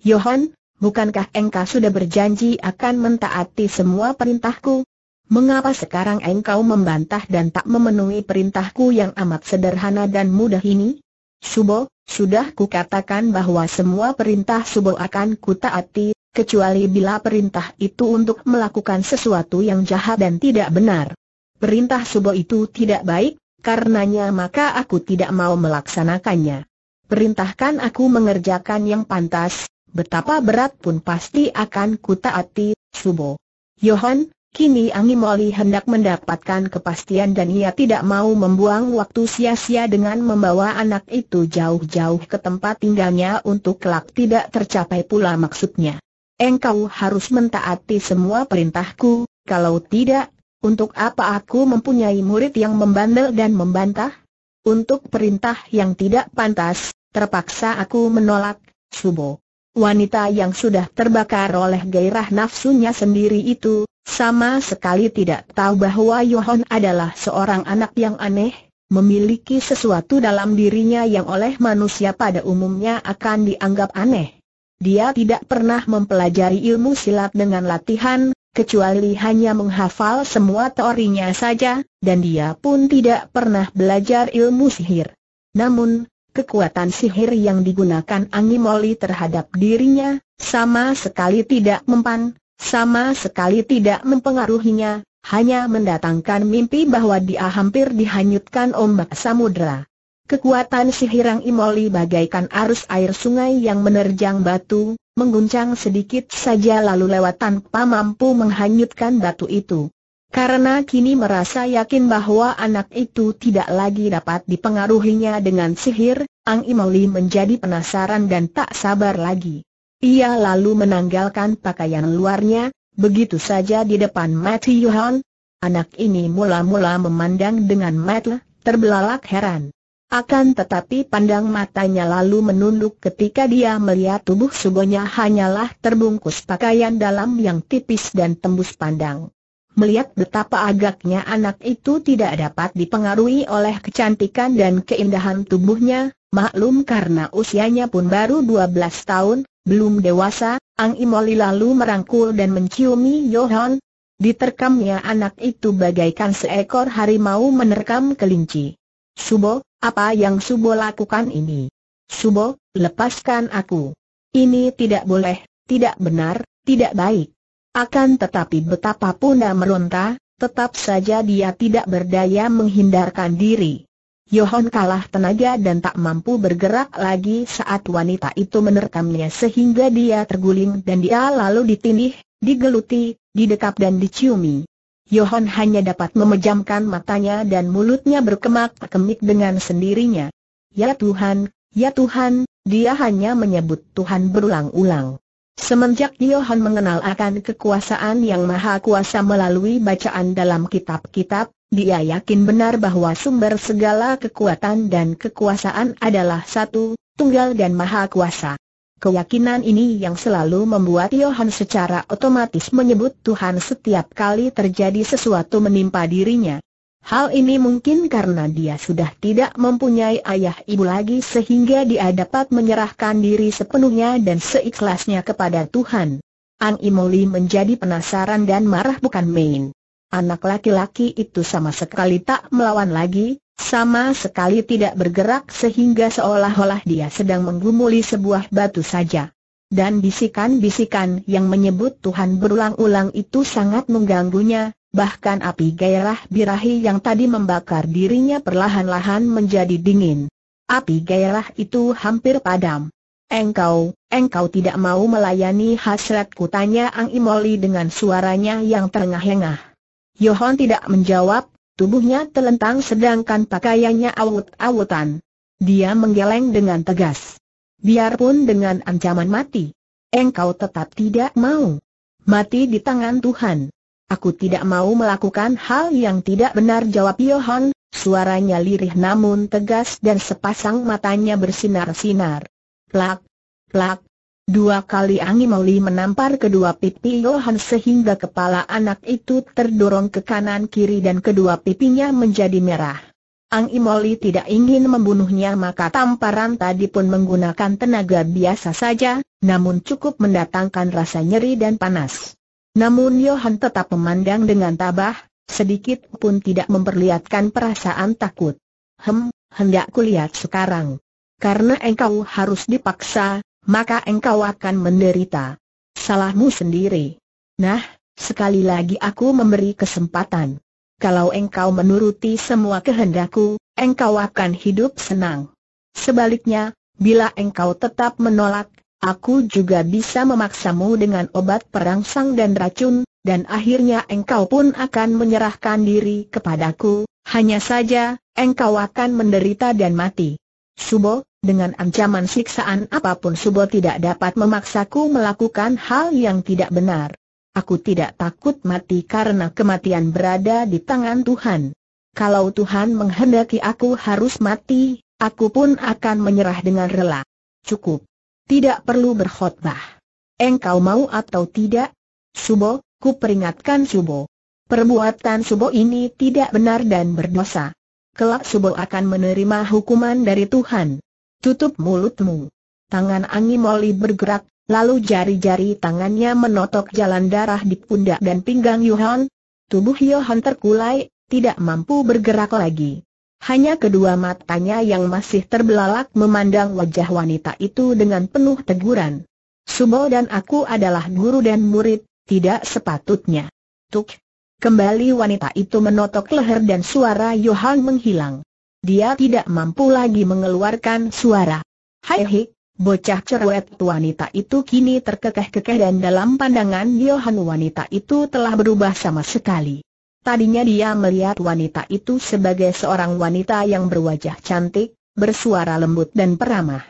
[SPEAKER 1] Yohan, bukankah engkau sudah berjanji akan mentaati semua perintahku? Mengapa sekarang engkau membantah dan tak memenuhi perintahku yang amat sederhana dan mudah ini? Subo, sudah kukatakan bahwa semua perintah subuh akan kutaati, kecuali bila perintah itu untuk melakukan sesuatu yang jahat dan tidak benar. Perintah subuh itu tidak baik, karenanya maka aku tidak mau melaksanakannya. Perintahkan aku mengerjakan yang pantas, betapa berat pun pasti akan kutaati, subuh. Yohan, Kini Angi Moli hendak mendapatkan kepastian dan ia tidak mau membuang waktu sia-sia dengan membawa anak itu jauh-jauh ke tempat tinggalnya untuk kelak tidak tercapai pula maksudnya. Engkau harus mentaati semua perintahku, kalau tidak, untuk apa aku mempunyai murid yang membandel dan membantah? Untuk perintah yang tidak pantas, terpaksa aku menolak, Subuh wanita yang sudah terbakar oleh gairah nafsunya sendiri itu, sama sekali tidak tahu bahwa Yohon adalah seorang anak yang aneh, memiliki sesuatu dalam dirinya yang oleh manusia pada umumnya akan dianggap aneh. Dia tidak pernah mempelajari ilmu silat dengan latihan, kecuali hanya menghafal semua teorinya saja, dan dia pun tidak pernah belajar ilmu sihir. Namun, kekuatan sihir yang digunakan Angimoli terhadap dirinya, sama sekali tidak mempan, sama sekali tidak mempengaruhinya, hanya mendatangkan mimpi bahwa dia hampir dihanyutkan ombak samudera. Kekuatan sihir Angimoli bagaikan arus air sungai yang menerjang batu, mengguncang sedikit saja lalu lewat tanpa mampu menghanyutkan batu itu. Karena kini merasa yakin bahwa anak itu tidak lagi dapat dipengaruhinya dengan sihir, Ang Imoli menjadi penasaran dan tak sabar lagi. Ia lalu menanggalkan pakaian luarnya, begitu saja di depan Matthew Yuhan. Anak ini mula-mula memandang dengan mata terbelalak heran. Akan tetapi pandang matanya lalu menunduk ketika dia melihat tubuh subonya hanyalah terbungkus pakaian dalam yang tipis dan tembus pandang melihat betapa agaknya anak itu tidak dapat dipengaruhi oleh kecantikan dan keindahan tubuhnya, maklum karena usianya pun baru 12 tahun, belum dewasa, Ang Imoli lalu merangkul dan menciumi Yohan. Diterkamnya anak itu bagaikan seekor harimau menerkam kelinci. Subo, apa yang Subo lakukan ini? Subo, lepaskan aku. Ini tidak boleh, tidak benar, tidak baik. Akan tetapi betapa dia meronta, tetap saja dia tidak berdaya menghindarkan diri. Yohon kalah tenaga dan tak mampu bergerak lagi saat wanita itu menerkamnya sehingga dia terguling dan dia lalu ditindih, digeluti, didekap dan diciumi. Yohon hanya dapat memejamkan matanya dan mulutnya berkemak-kemik dengan sendirinya. Ya Tuhan, ya Tuhan, dia hanya menyebut Tuhan berulang-ulang. Semenjak Yohan mengenal akan kekuasaan yang maha kuasa melalui bacaan dalam kitab-kitab, dia yakin benar bahwa sumber segala kekuatan dan kekuasaan adalah satu, tunggal dan maha kuasa. Keyakinan ini yang selalu membuat Yohan secara otomatis menyebut Tuhan setiap kali terjadi sesuatu menimpa dirinya. Hal ini mungkin karena dia sudah tidak mempunyai ayah ibu lagi sehingga dia dapat menyerahkan diri sepenuhnya dan seikhlasnya kepada Tuhan. An Imoli menjadi penasaran dan marah bukan main. Anak laki-laki itu sama sekali tak melawan lagi, sama sekali tidak bergerak sehingga seolah-olah dia sedang menggumuli sebuah batu saja. Dan bisikan-bisikan yang menyebut Tuhan berulang-ulang itu sangat mengganggunya, bahkan api gairah birahi yang tadi membakar dirinya perlahan-lahan menjadi dingin. Api gairah itu hampir padam. Engkau, engkau tidak mau melayani hasratku tanya Ang Imoli dengan suaranya yang terengah-engah. Yohon tidak menjawab, tubuhnya telentang sedangkan pakaiannya awut-awutan. Dia menggeleng dengan tegas. Biarpun dengan ancaman mati. Engkau tetap tidak mau. Mati di tangan Tuhan. Aku tidak mau melakukan hal yang tidak benar jawab Yohan, suaranya lirih namun tegas dan sepasang matanya bersinar-sinar. Plak, plak, Dua kali Angi Mauli menampar kedua pipi Yohan sehingga kepala anak itu terdorong ke kanan kiri dan kedua pipinya menjadi merah. Angi tidak ingin membunuhnya maka tamparan tadi pun menggunakan tenaga biasa saja, namun cukup mendatangkan rasa nyeri dan panas. Namun Johan tetap memandang dengan tabah, sedikit pun tidak memperlihatkan perasaan takut. Hem, hendak kulihat sekarang. Karena engkau harus dipaksa, maka engkau akan menderita. Salahmu sendiri. Nah, sekali lagi aku memberi kesempatan. Kalau engkau menuruti semua kehendakku, engkau akan hidup senang. Sebaliknya, bila engkau tetap menolak, Aku juga bisa memaksamu dengan obat perangsang dan racun, dan akhirnya engkau pun akan menyerahkan diri kepadaku, hanya saja, engkau akan menderita dan mati. Subo, dengan ancaman siksaan apapun Subo tidak dapat memaksaku melakukan hal yang tidak benar. Aku tidak takut mati karena kematian berada di tangan Tuhan. Kalau Tuhan menghendaki aku harus mati, aku pun akan menyerah dengan rela. Cukup tidak perlu berkhotbah. Engkau mau atau tidak? Subo, ku peringatkan Subo. Perbuatan Subo ini tidak benar dan berdosa. Kelak Subo akan menerima hukuman dari Tuhan. Tutup mulutmu. Tangan Angi Moli bergerak, lalu jari-jari tangannya menotok jalan darah di pundak dan pinggang Yohan. Tubuh Yohan terkulai, tidak mampu bergerak lagi. Hanya kedua matanya yang masih terbelalak memandang wajah wanita itu dengan penuh teguran. Subo dan aku adalah guru dan murid, tidak sepatutnya. Tuk. Kembali wanita itu menotok leher dan suara Yohan menghilang. Dia tidak mampu lagi mengeluarkan suara. Hai hei, Bocah cerewet wanita itu kini terkekeh-kekeh dan dalam pandangan Yohan wanita itu telah berubah sama sekali. Tadinya dia melihat wanita itu sebagai seorang wanita yang berwajah cantik, bersuara lembut dan peramah.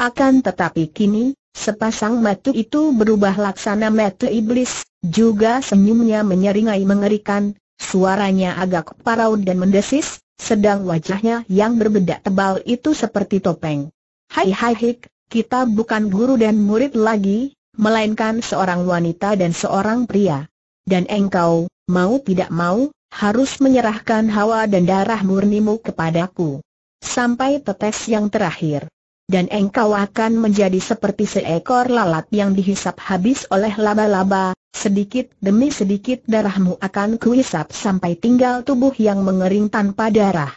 [SPEAKER 1] Akan tetapi kini, sepasang mata itu berubah laksana mata iblis, juga senyumnya menyeringai mengerikan, suaranya agak parau dan mendesis, sedang wajahnya yang berbedak tebal itu seperti topeng. Hai hai hik, kita bukan guru dan murid lagi, melainkan seorang wanita dan seorang pria. Dan engkau, mau tidak mau, harus menyerahkan hawa dan darah murnimu kepadaku. Sampai tetes yang terakhir. Dan engkau akan menjadi seperti seekor lalat yang dihisap habis oleh laba-laba, sedikit demi sedikit darahmu akan kuhisap sampai tinggal tubuh yang mengering tanpa darah.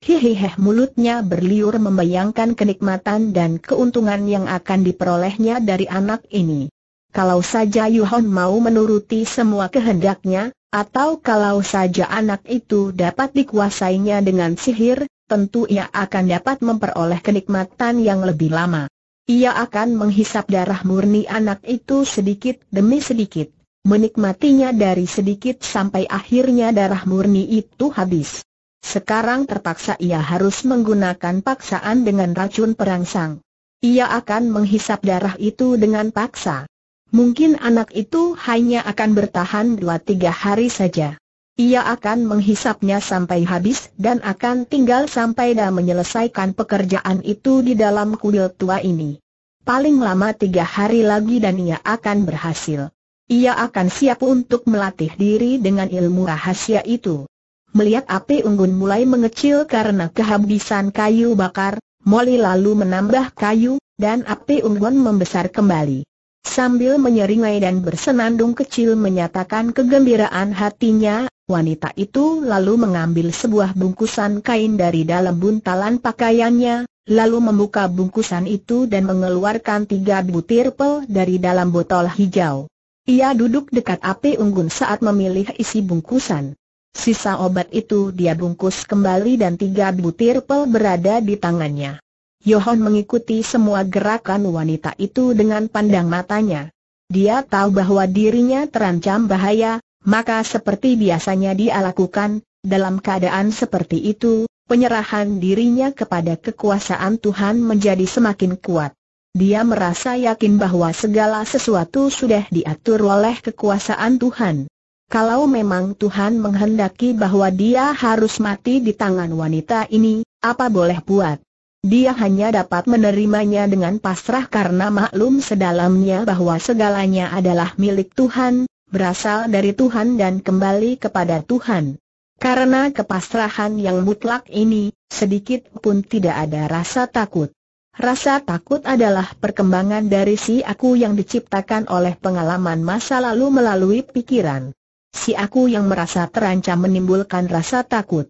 [SPEAKER 1] Hihiheh mulutnya berliur membayangkan kenikmatan dan keuntungan yang akan diperolehnya dari anak ini. Kalau saja Yuhon mau menuruti semua kehendaknya, atau kalau saja anak itu dapat dikuasainya dengan sihir, tentu ia akan dapat memperoleh kenikmatan yang lebih lama. Ia akan menghisap darah murni anak itu sedikit demi sedikit, menikmatinya dari sedikit sampai akhirnya darah murni itu habis. Sekarang terpaksa ia harus menggunakan paksaan dengan racun perangsang. Ia akan menghisap darah itu dengan paksa. Mungkin anak itu hanya akan bertahan dua tiga hari saja. Ia akan menghisapnya sampai habis dan akan tinggal sampai dia menyelesaikan pekerjaan itu di dalam kuil tua ini. Paling lama tiga hari lagi dan ia akan berhasil. Ia akan siap untuk melatih diri dengan ilmu rahasia itu. Melihat api unggun mulai mengecil karena kehabisan kayu bakar, Molly lalu menambah kayu, dan api unggun membesar kembali. Sambil menyeringai dan bersenandung kecil menyatakan kegembiraan hatinya, wanita itu lalu mengambil sebuah bungkusan kain dari dalam buntalan pakaiannya, lalu membuka bungkusan itu dan mengeluarkan tiga butir pel dari dalam botol hijau. Ia duduk dekat api unggun saat memilih isi bungkusan. Sisa obat itu dia bungkus kembali dan tiga butir pel berada di tangannya. Yohanes mengikuti semua gerakan wanita itu dengan pandang matanya. Dia tahu bahwa dirinya terancam bahaya, maka seperti biasanya dia lakukan, dalam keadaan seperti itu, penyerahan dirinya kepada kekuasaan Tuhan menjadi semakin kuat. Dia merasa yakin bahwa segala sesuatu sudah diatur oleh kekuasaan Tuhan. Kalau memang Tuhan menghendaki bahwa dia harus mati di tangan wanita ini, apa boleh buat? Dia hanya dapat menerimanya dengan pasrah karena maklum sedalamnya bahwa segalanya adalah milik Tuhan, berasal dari Tuhan dan kembali kepada Tuhan. Karena kepasrahan yang mutlak ini, sedikit pun tidak ada rasa takut. Rasa takut adalah perkembangan dari si aku yang diciptakan oleh pengalaman masa lalu melalui pikiran. Si aku yang merasa terancam menimbulkan rasa takut.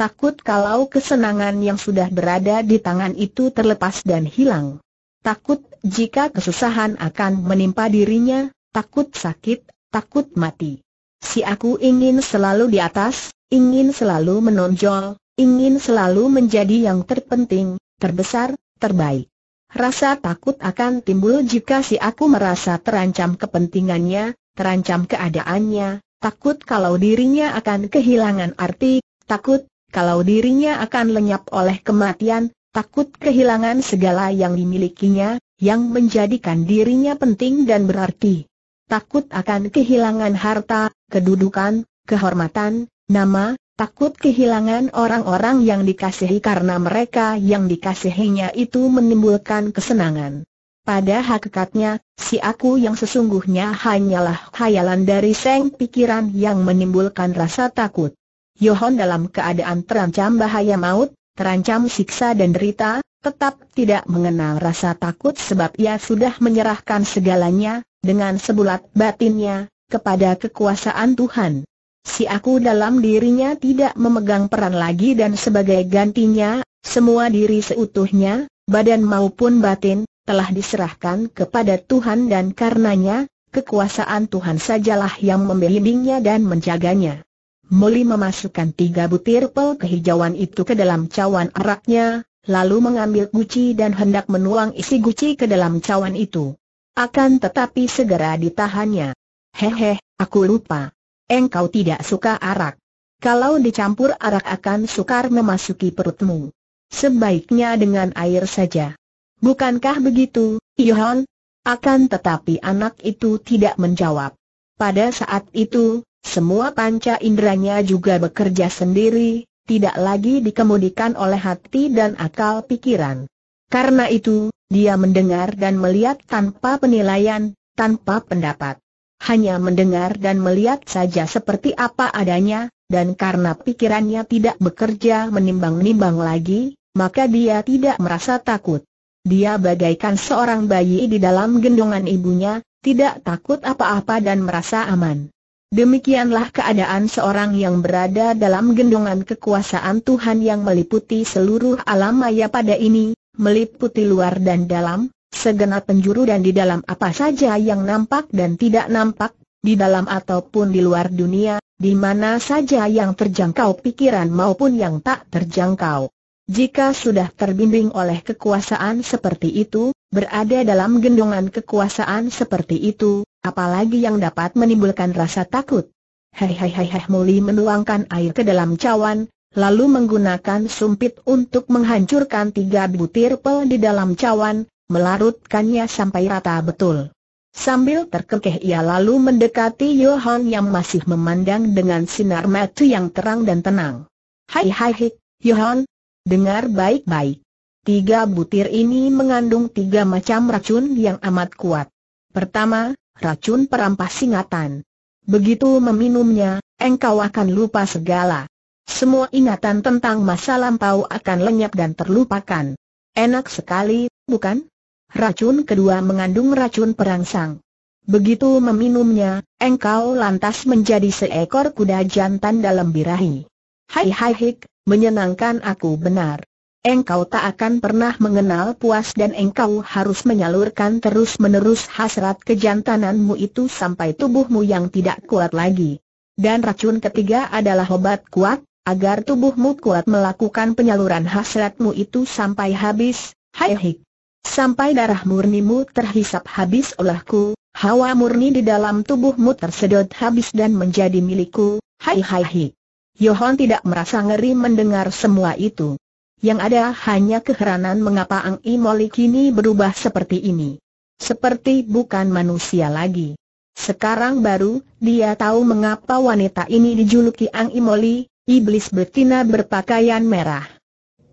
[SPEAKER 1] Takut kalau kesenangan yang sudah berada di tangan itu terlepas dan hilang. Takut jika kesusahan akan menimpa dirinya, takut sakit, takut mati. Si aku ingin selalu di atas, ingin selalu menonjol, ingin selalu menjadi yang terpenting, terbesar, terbaik. Rasa takut akan timbul jika si aku merasa terancam kepentingannya, terancam keadaannya, takut kalau dirinya akan kehilangan arti, takut kalau dirinya akan lenyap oleh kematian, takut kehilangan segala yang dimilikinya, yang menjadikan dirinya penting dan berarti. Takut akan kehilangan harta, kedudukan, kehormatan, nama, takut kehilangan orang-orang yang dikasihi karena mereka yang dikasihinya itu menimbulkan kesenangan. Pada hakikatnya, si aku yang sesungguhnya hanyalah khayalan dari seng pikiran yang menimbulkan rasa takut. Yohon dalam keadaan terancam bahaya maut, terancam siksa dan derita, tetap tidak mengenal rasa takut sebab ia sudah menyerahkan segalanya, dengan sebulat batinnya, kepada kekuasaan Tuhan. Si aku dalam dirinya tidak memegang peran lagi dan sebagai gantinya, semua diri seutuhnya, badan maupun batin, telah diserahkan kepada Tuhan dan karenanya, kekuasaan Tuhan sajalah yang membimbingnya dan menjaganya. Moli memasukkan tiga butir pel kehijauan itu ke dalam cawan araknya, lalu mengambil guci dan hendak menuang isi guci ke dalam cawan itu. Akan tetapi segera ditahannya. Hehe, aku lupa. Engkau tidak suka arak. Kalau dicampur arak akan sukar memasuki perutmu. Sebaiknya dengan air saja. Bukankah begitu, Yohan? Akan tetapi anak itu tidak menjawab. Pada saat itu, semua panca inderanya juga bekerja sendiri, tidak lagi dikemudikan oleh hati dan akal pikiran. Karena itu, dia mendengar dan melihat tanpa penilaian, tanpa pendapat. Hanya mendengar dan melihat saja seperti apa adanya, dan karena pikirannya tidak bekerja menimbang-nimbang lagi, maka dia tidak merasa takut. Dia bagaikan seorang bayi di dalam gendongan ibunya, tidak takut apa-apa dan merasa aman. Demikianlah keadaan seorang yang berada dalam gendongan kekuasaan Tuhan yang meliputi seluruh alam maya pada ini, meliputi luar dan dalam, segenap penjuru dan di dalam apa saja yang nampak dan tidak nampak, di dalam ataupun di luar dunia, di mana saja yang terjangkau pikiran maupun yang tak terjangkau. Jika sudah terbimbing oleh kekuasaan seperti itu, berada dalam gendongan kekuasaan seperti itu, Apalagi yang dapat menimbulkan rasa takut. hei Muli menuangkan air ke dalam cawan, lalu menggunakan sumpit untuk menghancurkan tiga butir pel di dalam cawan, melarutkannya sampai rata betul. Sambil terkekeh ia lalu mendekati Johan yang masih memandang dengan sinar mata yang terang dan tenang. Hai hai hei, Johan, dengar baik-baik. Tiga butir ini mengandung tiga macam racun yang amat kuat. Pertama, racun perampas ingatan. Begitu meminumnya, engkau akan lupa segala. Semua ingatan tentang masa lampau akan lenyap dan terlupakan. Enak sekali, bukan? Racun kedua mengandung racun perangsang. Begitu meminumnya, engkau lantas menjadi seekor kuda jantan dalam birahi. Hai hai hik, menyenangkan aku benar. Engkau tak akan pernah mengenal puas dan engkau harus menyalurkan terus-menerus hasrat kejantananmu itu sampai tubuhmu yang tidak kuat lagi. Dan racun ketiga adalah obat kuat, agar tubuhmu kuat melakukan penyaluran hasratmu itu sampai habis, hai hik. Sampai darah murnimu terhisap habis olehku, hawa murni di dalam tubuhmu tersedot habis dan menjadi milikku, hai hai hik. Yohan tidak merasa ngeri mendengar semua itu yang ada hanya keheranan mengapa Ang Imoli kini berubah seperti ini. Seperti bukan manusia lagi. Sekarang baru, dia tahu mengapa wanita ini dijuluki Ang Imoli, iblis betina berpakaian merah.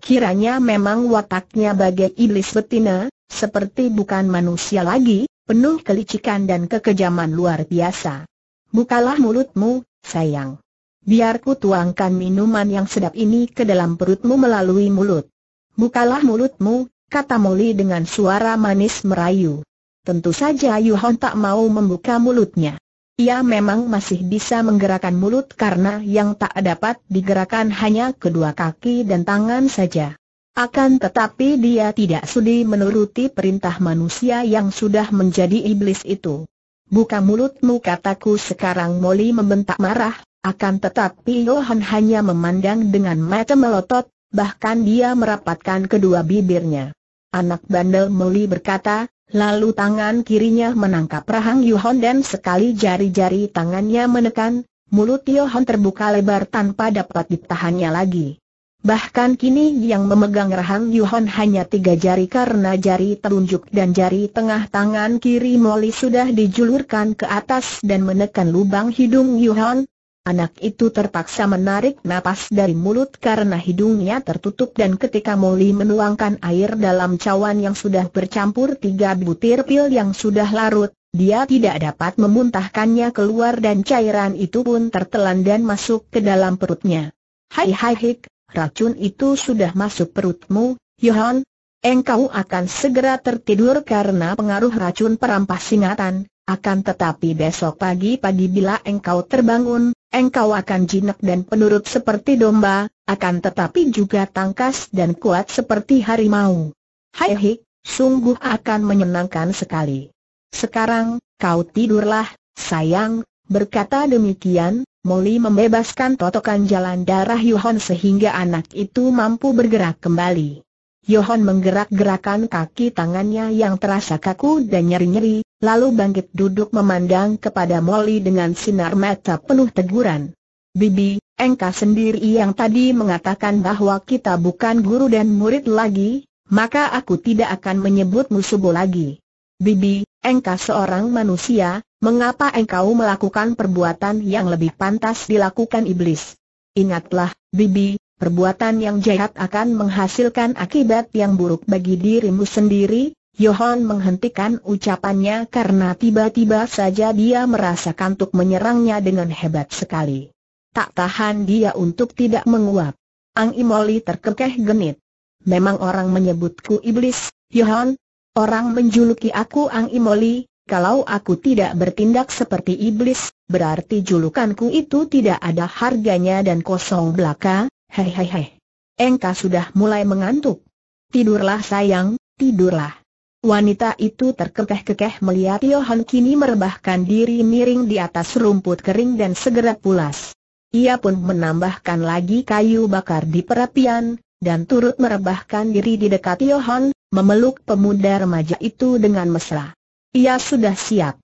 [SPEAKER 1] Kiranya memang wataknya bagai iblis betina, seperti bukan manusia lagi, penuh kelicikan dan kekejaman luar biasa. Bukalah mulutmu, sayang. Biar ku tuangkan minuman yang sedap ini ke dalam perutmu melalui mulut. Bukalah mulutmu, kata Moli dengan suara manis merayu. Tentu saja Yu Hon tak mau membuka mulutnya. Ia memang masih bisa menggerakkan mulut karena yang tak dapat digerakkan hanya kedua kaki dan tangan saja. Akan tetapi dia tidak sudi menuruti perintah manusia yang sudah menjadi iblis itu. Buka mulutmu kataku sekarang Molly membentak marah, akan tetapi Yohan hanya memandang dengan mata melotot, bahkan dia merapatkan kedua bibirnya. Anak bandel muli berkata, Lalu tangan kirinya menangkap rahang Yohan dan sekali jari-jari tangannya menekan, mulut Yohan terbuka lebar tanpa dapat ditahannya lagi. Bahkan kini yang memegang rahang Yohan hanya tiga jari karena jari telunjuk dan jari tengah tangan kiri Molly sudah dijulurkan ke atas dan menekan lubang hidung Yohan. Anak itu terpaksa menarik napas dari mulut karena hidungnya tertutup dan ketika Moli menuangkan air dalam cawan yang sudah bercampur tiga butir pil yang sudah larut, dia tidak dapat memuntahkannya keluar dan cairan itu pun tertelan dan masuk ke dalam perutnya. Hai hai hik, racun itu sudah masuk perutmu, Yohan. Engkau akan segera tertidur karena pengaruh racun perampas singatan, akan tetapi besok pagi-pagi bila engkau terbangun, engkau akan jinak dan penurut seperti domba, akan tetapi juga tangkas dan kuat seperti harimau. Hai hik, sungguh akan menyenangkan sekali. Sekarang, kau tidurlah, sayang, berkata demikian, Molly membebaskan totokan jalan darah Yuhon sehingga anak itu mampu bergerak kembali. Yohan menggerak-gerakan kaki tangannya yang terasa kaku dan nyeri-nyeri, lalu bangkit duduk memandang kepada Molly dengan sinar mata penuh teguran. Bibi, engkau sendiri yang tadi mengatakan bahwa kita bukan guru dan murid lagi, maka aku tidak akan menyebut musuhmu lagi. Bibi, engkau seorang manusia, mengapa engkau melakukan perbuatan yang lebih pantas dilakukan iblis? Ingatlah, Bibi, perbuatan yang jahat akan menghasilkan akibat yang buruk bagi dirimu sendiri, Yohan menghentikan ucapannya karena tiba-tiba saja dia merasa kantuk menyerangnya dengan hebat sekali. Tak tahan dia untuk tidak menguap. Ang Imoli terkekeh genit. Memang orang menyebutku iblis, Yohan. Orang menjuluki aku Ang Imoli, kalau aku tidak bertindak seperti iblis, berarti julukanku itu tidak ada harganya dan kosong belaka, Hei hei hei. Engkau sudah mulai mengantuk. Tidurlah sayang, tidurlah. Wanita itu terkekeh-kekeh melihat Johan kini merebahkan diri miring di atas rumput kering dan segera pulas. Ia pun menambahkan lagi kayu bakar di perapian, dan turut merebahkan diri di dekat Johan, memeluk pemuda remaja itu dengan mesra. Ia sudah siap.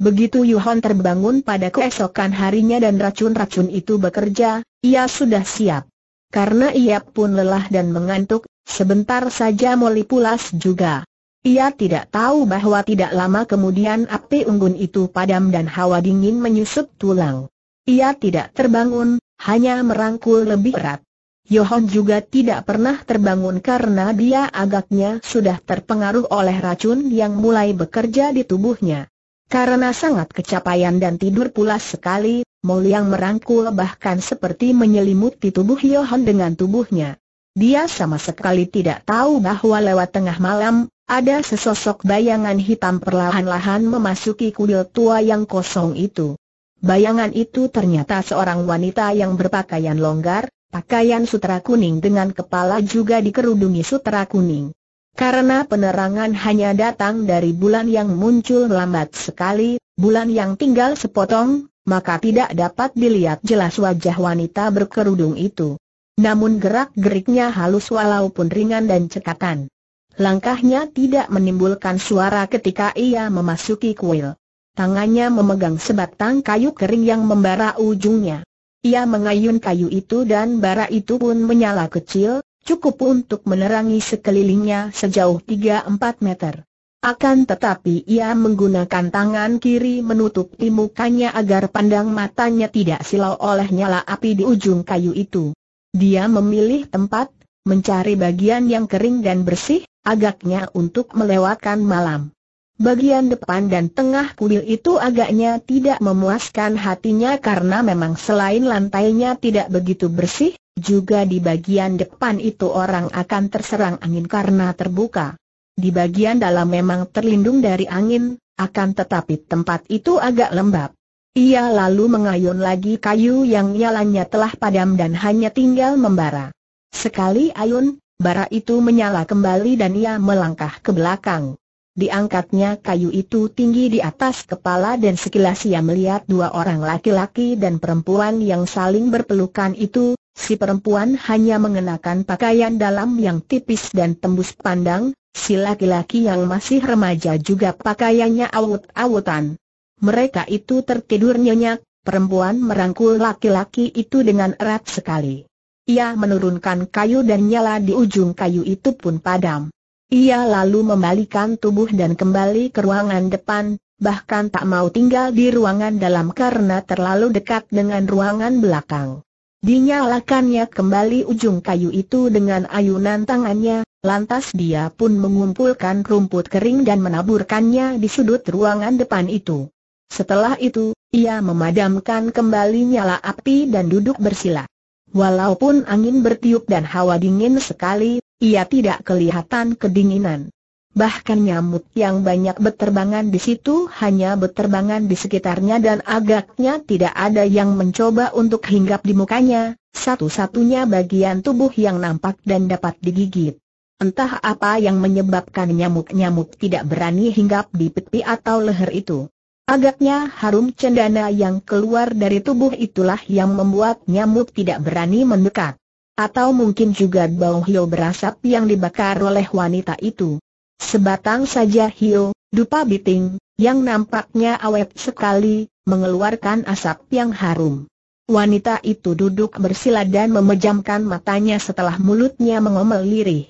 [SPEAKER 1] Begitu Johan terbangun pada keesokan harinya dan racun-racun itu bekerja, ia sudah siap. Karena ia pun lelah dan mengantuk, sebentar saja Moli pulas juga. Ia tidak tahu bahwa tidak lama kemudian api unggun itu padam dan hawa dingin menyusup tulang. Ia tidak terbangun, hanya merangkul lebih erat. Yohon juga tidak pernah terbangun karena dia agaknya sudah terpengaruh oleh racun yang mulai bekerja di tubuhnya. Karena sangat kecapaian dan tidur pulas sekali, Mol yang merangkul bahkan seperti menyelimuti tubuh Yohan dengan tubuhnya. Dia sama sekali tidak tahu bahwa lewat tengah malam, ada sesosok bayangan hitam perlahan-lahan memasuki kuil tua yang kosong itu. Bayangan itu ternyata seorang wanita yang berpakaian longgar, pakaian sutra kuning dengan kepala juga dikerudungi sutra kuning. Karena penerangan hanya datang dari bulan yang muncul lambat sekali, bulan yang tinggal sepotong, maka tidak dapat dilihat jelas wajah wanita berkerudung itu. Namun gerak-geriknya halus walaupun ringan dan cekatan. Langkahnya tidak menimbulkan suara ketika ia memasuki kuil. Tangannya memegang sebatang kayu kering yang membara ujungnya. Ia mengayun kayu itu dan bara itu pun menyala kecil, cukup untuk menerangi sekelilingnya sejauh 3-4 meter. Akan tetapi ia menggunakan tangan kiri menutupi mukanya agar pandang matanya tidak silau oleh nyala api di ujung kayu itu. Dia memilih tempat, mencari bagian yang kering dan bersih, agaknya untuk melewatkan malam. Bagian depan dan tengah kuil itu agaknya tidak memuaskan hatinya karena memang selain lantainya tidak begitu bersih, juga di bagian depan itu orang akan terserang angin karena terbuka. Di bagian dalam memang terlindung dari angin, akan tetapi tempat itu agak lembab. Ia lalu mengayun lagi kayu yang nyalanya telah padam dan hanya tinggal membara. Sekali ayun, bara itu menyala kembali dan ia melangkah ke belakang. Diangkatnya kayu itu tinggi di atas kepala dan sekilas ia melihat dua orang laki-laki dan perempuan yang saling berpelukan itu, si perempuan hanya mengenakan pakaian dalam yang tipis dan tembus pandang, Si laki-laki yang masih remaja juga pakaiannya awut-awutan. Mereka itu tertidur nyenyak, perempuan merangkul laki-laki itu dengan erat sekali. Ia menurunkan kayu dan nyala di ujung kayu itu pun padam. Ia lalu membalikan tubuh dan kembali ke ruangan depan, bahkan tak mau tinggal di ruangan dalam karena terlalu dekat dengan ruangan belakang. Dinyalakannya kembali ujung kayu itu dengan ayunan tangannya, Lantas dia pun mengumpulkan rumput kering dan menaburkannya di sudut ruangan depan itu. Setelah itu, ia memadamkan kembali nyala api dan duduk bersila. Walaupun angin bertiup dan hawa dingin sekali, ia tidak kelihatan kedinginan. Bahkan nyamuk yang banyak berterbangan di situ hanya berterbangan di sekitarnya dan agaknya tidak ada yang mencoba untuk hinggap di mukanya, satu-satunya bagian tubuh yang nampak dan dapat digigit. Entah apa yang menyebabkan nyamuk-nyamuk tidak berani hinggap di pipi atau leher itu. Agaknya harum cendana yang keluar dari tubuh itulah yang membuat nyamuk tidak berani mendekat. Atau mungkin juga bau hio berasap yang dibakar oleh wanita itu. Sebatang saja hio, dupa biting, yang nampaknya awet sekali, mengeluarkan asap yang harum. Wanita itu duduk bersila dan memejamkan matanya setelah mulutnya mengomel lirih.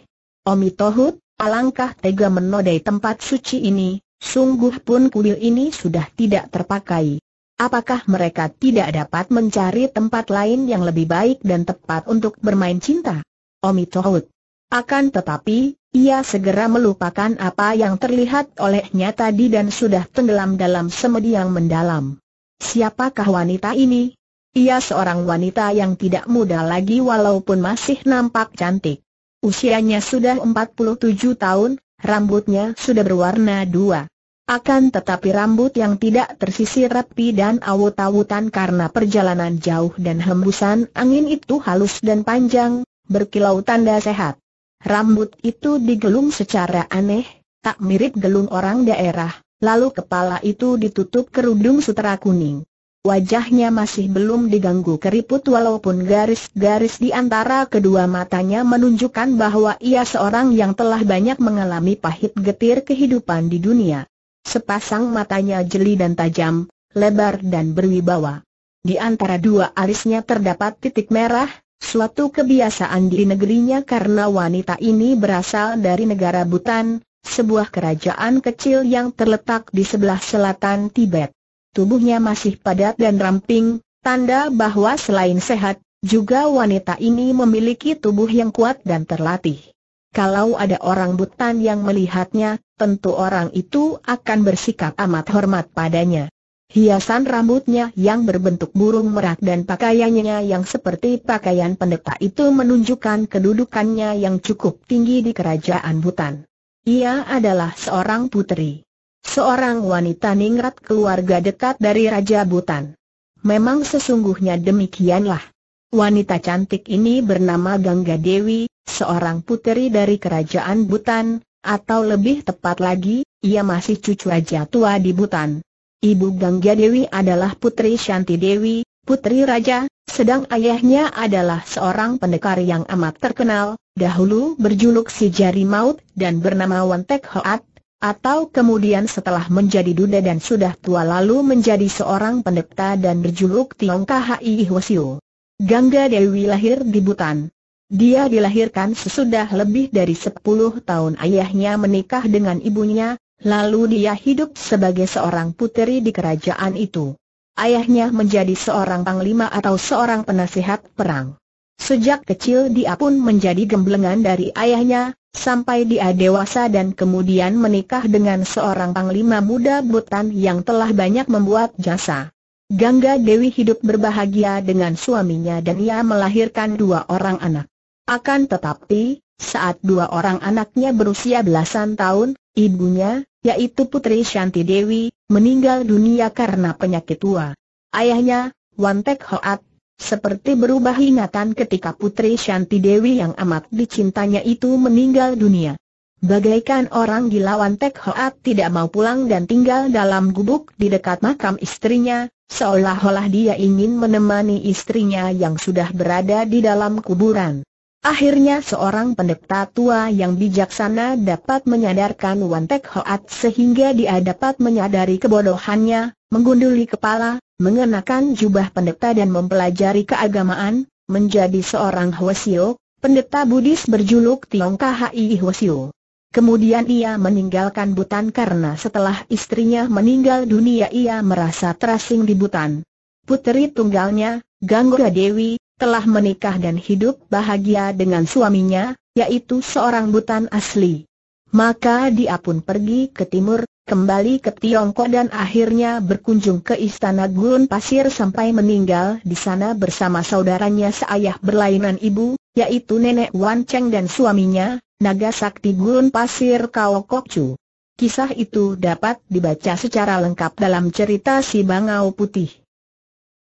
[SPEAKER 1] Omi Tohut, alangkah tega menodai tempat suci ini, sungguh pun kuil ini sudah tidak terpakai. Apakah mereka tidak dapat mencari tempat lain yang lebih baik dan tepat untuk bermain cinta? Omi Tohut. Akan tetapi, ia segera melupakan apa yang terlihat olehnya tadi dan sudah tenggelam dalam semedi yang mendalam. Siapakah wanita ini? Ia seorang wanita yang tidak muda lagi walaupun masih nampak cantik. Usianya sudah 47 tahun, rambutnya sudah berwarna dua. Akan tetapi rambut yang tidak tersisir rapi dan awut-awutan karena perjalanan jauh dan hembusan angin itu halus dan panjang, berkilau tanda sehat. Rambut itu digelung secara aneh, tak mirip gelung orang daerah, lalu kepala itu ditutup kerudung sutera kuning. Wajahnya masih belum diganggu keriput walaupun garis-garis di antara kedua matanya menunjukkan bahwa ia seorang yang telah banyak mengalami pahit getir kehidupan di dunia. Sepasang matanya jeli dan tajam, lebar dan berwibawa. Di antara dua alisnya terdapat titik merah, suatu kebiasaan di negerinya karena wanita ini berasal dari negara Butan, sebuah kerajaan kecil yang terletak di sebelah selatan Tibet tubuhnya masih padat dan ramping, tanda bahwa selain sehat, juga wanita ini memiliki tubuh yang kuat dan terlatih. Kalau ada orang butan yang melihatnya, tentu orang itu akan bersikap amat hormat padanya. Hiasan rambutnya yang berbentuk burung merak dan pakaiannya yang seperti pakaian pendeta itu menunjukkan kedudukannya yang cukup tinggi di kerajaan butan. Ia adalah seorang putri. Seorang wanita ningrat keluarga dekat dari Raja Butan. Memang sesungguhnya demikianlah. Wanita cantik ini bernama Gangga Dewi, seorang puteri dari kerajaan Butan, atau lebih tepat lagi, ia masih cucu raja tua di Butan. Ibu Gangga Dewi adalah putri Shanti Dewi, putri raja, sedang ayahnya adalah seorang pendekar yang amat terkenal, dahulu berjuluk si jari maut dan bernama Wantek Hoat, atau kemudian setelah menjadi duda dan sudah tua lalu menjadi seorang pendeta dan berjuluk Tiong Khai Hwasio. Gangga Dewi lahir di Butan. Dia dilahirkan sesudah lebih dari 10 tahun ayahnya menikah dengan ibunya, lalu dia hidup sebagai seorang puteri di kerajaan itu. Ayahnya menjadi seorang panglima atau seorang penasihat perang. Sejak kecil dia pun menjadi gemblengan dari ayahnya, Sampai dia dewasa dan kemudian menikah dengan seorang panglima muda Butan yang telah banyak membuat jasa. Gangga Dewi hidup berbahagia dengan suaminya dan ia melahirkan dua orang anak. Akan tetapi, saat dua orang anaknya berusia belasan tahun, ibunya, yaitu Putri Shanti Dewi, meninggal dunia karena penyakit tua. Ayahnya, Wan Hoat, seperti berubah ingatan ketika Putri Shanti Dewi yang amat dicintanya itu meninggal dunia. Bagaikan orang dilawan Tek Hoat tidak mau pulang dan tinggal dalam gubuk di dekat makam istrinya, seolah-olah dia ingin menemani istrinya yang sudah berada di dalam kuburan. Akhirnya seorang pendeta tua yang bijaksana dapat menyadarkan Wan Tek Hoat sehingga dia dapat menyadari kebodohannya, menggunduli kepala, mengenakan jubah pendeta dan mempelajari keagamaan, menjadi seorang Hwasio, pendeta Buddhis berjuluk Tiong Kahai Hwasio. Kemudian ia meninggalkan Butan karena setelah istrinya meninggal dunia ia merasa terasing di Butan. Putri tunggalnya, Gangga Dewi, telah menikah dan hidup bahagia dengan suaminya, yaitu seorang Butan asli. Maka dia pun pergi ke timur, kembali ke Tiongkok dan akhirnya berkunjung ke Istana Gurun Pasir sampai meninggal di sana bersama saudaranya seayah berlainan ibu, yaitu nenek Wan Cheng dan suaminya, Naga Sakti Gurun Pasir Kao Kok Chu. Kisah itu dapat dibaca secara lengkap dalam cerita Si Bangau Putih.